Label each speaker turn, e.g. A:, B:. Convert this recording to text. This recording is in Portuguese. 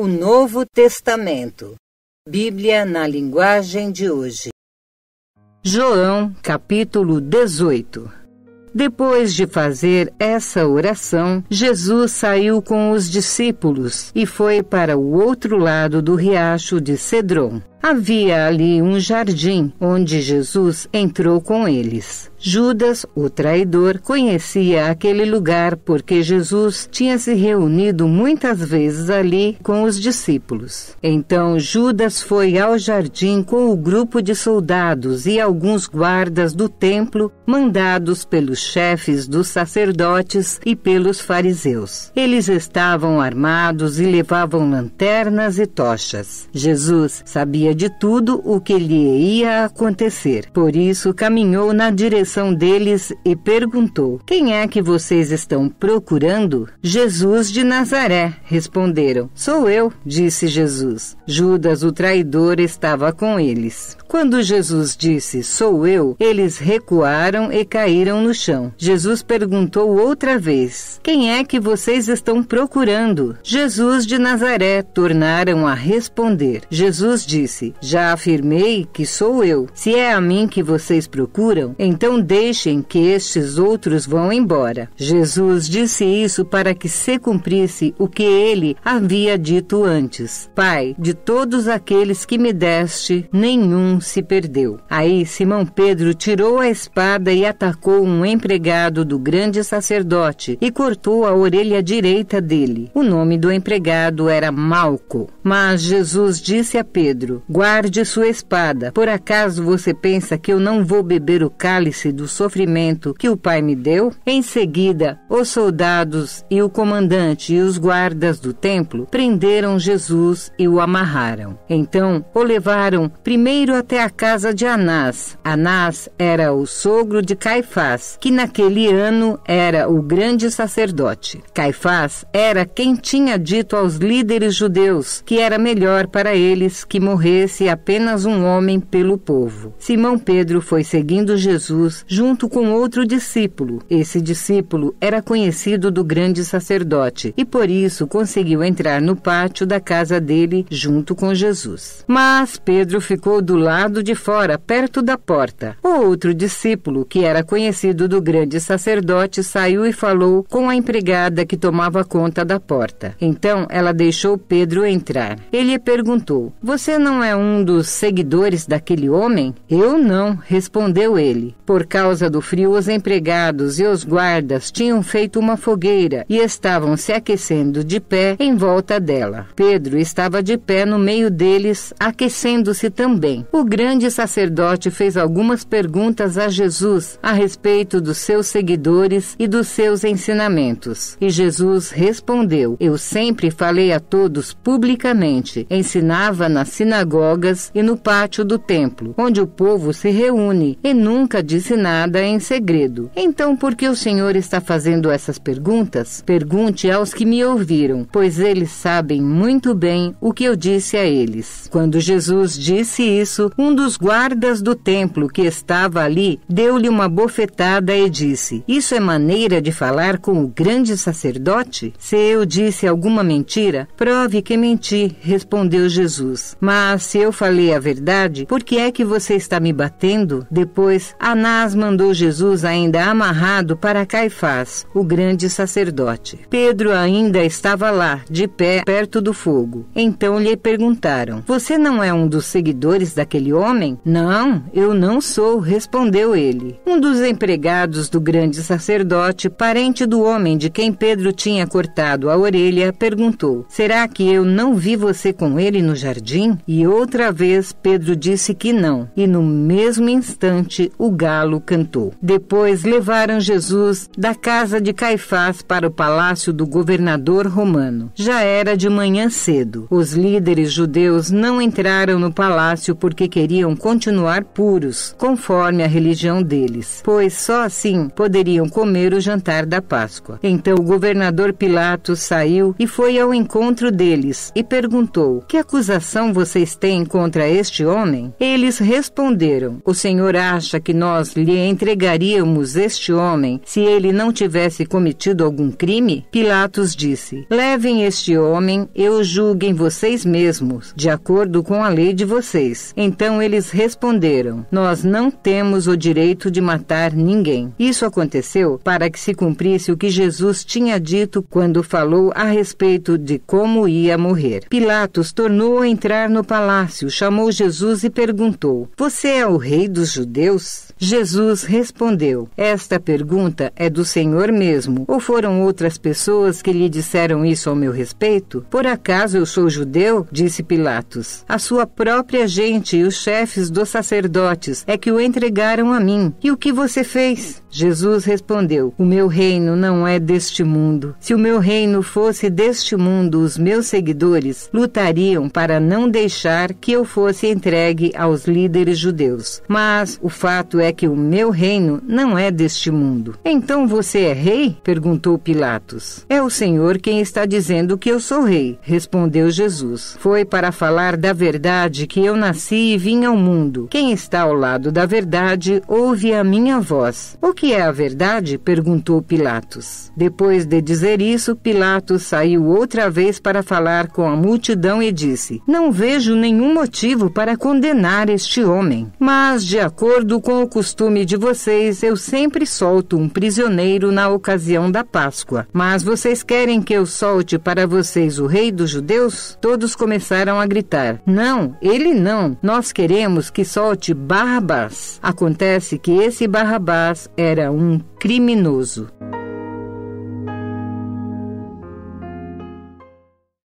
A: O Novo Testamento. Bíblia na linguagem de hoje. João, capítulo 18. Depois de fazer essa oração, Jesus saiu com os discípulos e foi para o outro lado do riacho de Cedron. Havia ali um jardim onde Jesus entrou com eles. Judas, o traidor, conhecia aquele lugar porque Jesus tinha se reunido muitas vezes ali com os discípulos. Então Judas foi ao jardim com o grupo de soldados e alguns guardas do templo, mandados pelos chefes dos sacerdotes e pelos fariseus. Eles estavam armados e levavam lanternas e tochas. Jesus sabia sabia de tudo o que lhe ia acontecer. Por isso, caminhou na direção deles e perguntou: Quem é que vocês estão procurando? Jesus de Nazaré, responderam. Sou eu, disse Jesus. Judas, o traidor, estava com eles. Quando Jesus disse: Sou eu, eles recuaram e caíram no chão. Jesus perguntou outra vez: Quem é que vocês estão procurando? Jesus de Nazaré, tornaram a responder. Jesus disse: disse: Já afirmei que sou eu. Se é a mim que vocês procuram, então deixem que estes outros vão embora. Jesus disse isso para que se cumprisse o que ele havia dito antes: Pai, de todos aqueles que me deste, nenhum se perdeu. Aí Simão Pedro tirou a espada e atacou um empregado do grande sacerdote e cortou a orelha direita dele. O nome do empregado era Malco. Mas Jesus disse a Pedro: Guarde sua espada. Por acaso você pensa que eu não vou beber o cálice do sofrimento que o Pai me deu? Em seguida, os soldados e o comandante e os guardas do templo prenderam Jesus e o amarraram. Então o levaram primeiro até a casa de Anás. Anás era o sogro de Caifás, que naquele ano era o grande sacerdote. Caifás era quem tinha dito aos líderes judeus que era melhor para eles que morrer morresse apenas um homem pelo povo. Simão Pedro foi seguindo Jesus junto com outro discípulo. Esse discípulo era conhecido do grande sacerdote e por isso conseguiu entrar no pátio da casa dele junto com Jesus. Mas Pedro ficou do lado de fora, perto da porta. O outro discípulo, que era conhecido do grande sacerdote, saiu e falou com a empregada que tomava conta da porta. Então ela deixou Pedro entrar. Ele perguntou: Você não é é um dos seguidores daquele homem? Eu não, respondeu ele. Por causa do frio, os empregados e os guardas tinham feito uma fogueira e estavam se aquecendo de pé em volta dela. Pedro estava de pé no meio deles, aquecendo-se também. O grande sacerdote fez algumas perguntas a Jesus a respeito dos seus seguidores e dos seus ensinamentos. E Jesus respondeu: Eu sempre falei a todos publicamente, ensinava na sinagoga sinagogas e no pátio do templo, onde o povo se reúne, e nunca disse nada em segredo. Então, por que o Senhor está fazendo essas perguntas? Pergunte aos que me ouviram, pois eles sabem muito bem o que eu disse a eles. Quando Jesus disse isso, um dos guardas do templo que estava ali deu-lhe uma bofetada e disse: Isso é maneira de falar com o grande sacerdote? Se eu disse alguma mentira, prove que menti, respondeu Jesus. Mas se eu falei a verdade, por que é que você está me batendo? Depois, Anás mandou Jesus ainda amarrado para Caifás, o grande sacerdote. Pedro ainda estava lá, de pé, perto do fogo. Então lhe perguntaram: Você não é um dos seguidores daquele homem? Não, eu não sou, respondeu ele. Um dos empregados do grande sacerdote, parente do homem de quem Pedro tinha cortado a orelha, perguntou: Será que eu não vi você com ele no jardim? E Outra vez Pedro disse que não, e no mesmo instante o galo cantou. Depois levaram Jesus da casa de Caifás para o palácio do governador romano. Já era de manhã cedo. Os líderes judeus não entraram no palácio porque queriam continuar puros, conforme a religião deles, pois só assim poderiam comer o jantar da Páscoa. Então o governador Pilatos saiu e foi ao encontro deles e perguntou: Que acusação vocês têm contra este homem? Eles responderam: O Senhor acha que nós lhe entregaríamos este homem se ele não tivesse cometido algum crime? Pilatos disse: Levem este homem e o julguem vocês mesmos, de acordo com a lei de vocês. Então eles responderam: Nós não temos o direito de matar ninguém. Isso aconteceu para que se cumprisse o que Jesus tinha dito quando falou a respeito de como ia morrer. Pilatos tornou a entrar no palácio palácio, chamou Jesus e perguntou: Você é o rei dos judeus? Jesus respondeu: Esta pergunta é do Senhor mesmo, ou foram outras pessoas que lhe disseram isso ao meu respeito? Por acaso eu sou judeu? disse Pilatos. A sua própria gente e os chefes dos sacerdotes é que o entregaram a mim. E o que você fez? Jesus respondeu: O meu reino não é deste mundo. Se o meu reino fosse deste mundo, os meus seguidores lutariam para não deixar que eu fosse entregue aos líderes judeus. Mas o fato é que o meu reino não é deste mundo. Então você é rei? perguntou Pilatos. É o Senhor quem está dizendo que eu sou rei, respondeu Jesus. Foi para falar da verdade que eu nasci e vim ao mundo. Quem está ao lado da verdade ouve a minha voz. O que é a verdade? perguntou Pilatos. Depois de dizer isso, Pilatos saiu outra vez para falar com a multidão e disse: Não vejo nem nenhum motivo para condenar este homem. Mas, de acordo com o costume de vocês, eu sempre solto um prisioneiro na ocasião da Páscoa. Mas vocês querem que eu solte para vocês o rei dos judeus? Todos começaram a gritar: Não, ele não. Nós queremos que solte Barrabás. Acontece que esse Barrabás era um criminoso.